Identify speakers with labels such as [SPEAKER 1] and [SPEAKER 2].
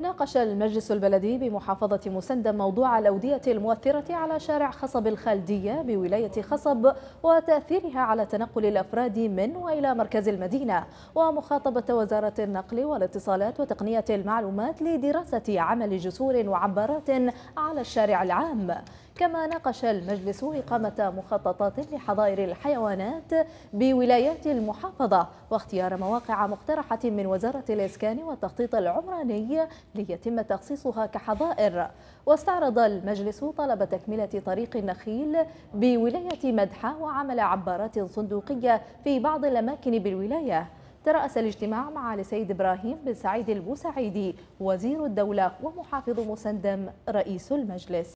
[SPEAKER 1] ناقش المجلس البلدي بمحافظة مسندم موضوع الأودية المؤثرة على شارع خصب الخالدية بولاية خصب وتأثيرها على تنقل الأفراد من وإلى مركز المدينة ومخاطبة وزارة النقل والاتصالات وتقنية المعلومات لدراسة عمل جسور وعبارات على الشارع العام كما ناقش المجلس إقامة مخططات لحظائر الحيوانات بولايات المحافظة واختيار مواقع مقترحة من وزارة الإسكان والتخطيط العمراني ليتم تخصيصها كحظائر واستعرض المجلس طلب تكملة طريق النخيل بولاية مدحة وعمل عبارات صندوقية في بعض الأماكن بالولاية ترأس الاجتماع مع السيد إبراهيم بن سعيد البوسعيدي وزير الدولة ومحافظ مسندم رئيس المجلس